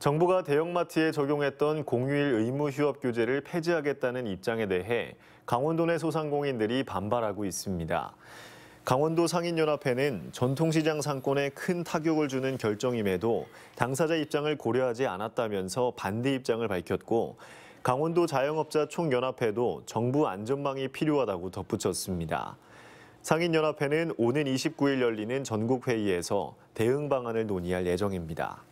정부가 대형마트에 적용했던 공휴일 의무 휴업 규제를 폐지하겠다는 입장에 대해 강원도 내 소상공인들이 반발하고 있습니다. 강원도 상인연합회는 전통시장 상권에 큰 타격을 주는 결정임에도 당사자 입장을 고려하지 않았다면서 반대 입장을 밝혔고 강원도 자영업자 총연합회도 정부 안전망이 필요하다고 덧붙였습니다. 상인연합회는 오는 29일 열리는 전국회의에서 대응 방안을 논의할 예정입니다.